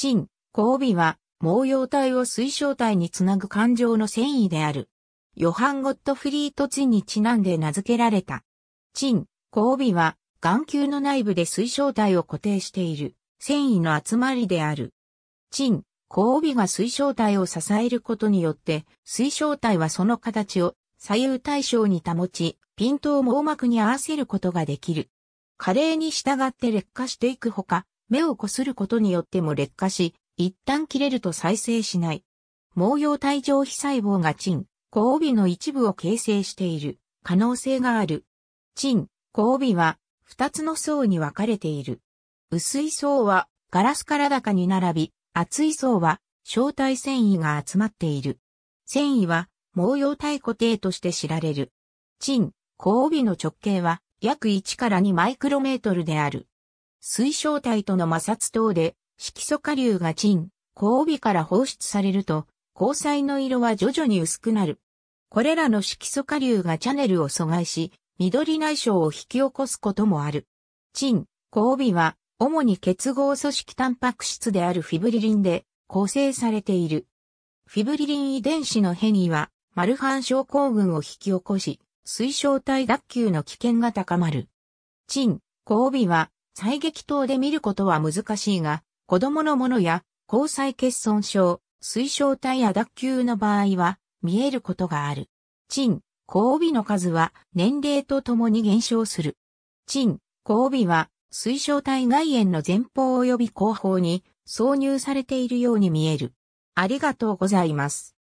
陳、交尾は、毛様体を水晶体につなぐ感情の繊維である。ヨハン・ゴットフリート・チンにちなんで名付けられた。チン、交尾は、眼球の内部で水晶体を固定している、繊維の集まりである。チン、交尾が水晶体を支えることによって、水晶体はその形を左右対称に保ち、ピントを網膜に合わせることができる。加齢に従って劣化していくほか、目をこすることによっても劣化し、一旦切れると再生しない。毛様体上皮細胞がチン、小帯の一部を形成している可能性がある。チン、小帯は二つの層に分かれている。薄い層はガラスから高に並び、厚い層は小体繊維が集まっている。繊維は毛様体固定として知られる。チン、小帯の直径は約1から2マイクロメートルである。水晶体との摩擦等で、色素下粒が沈、交尾から放出されると、交際の色は徐々に薄くなる。これらの色素下粒がチャネルを阻害し、緑内障を引き起こすこともある。沈、交尾は、主に結合組織タンパク質であるフィブリリンで構成されている。フィブリリン遺伝子の変異は、マルハン症候群を引き起こし、水晶体脱臼の危険が高まる。ン、交尾は、最撃闘で見ることは難しいが、子供のものや、交際欠損症、水晶体や脱臼の場合は、見えることがある。陳、交尾の数は年齢とともに減少する。陳、交尾は水晶体外縁の前方及び後方に挿入されているように見える。ありがとうございます。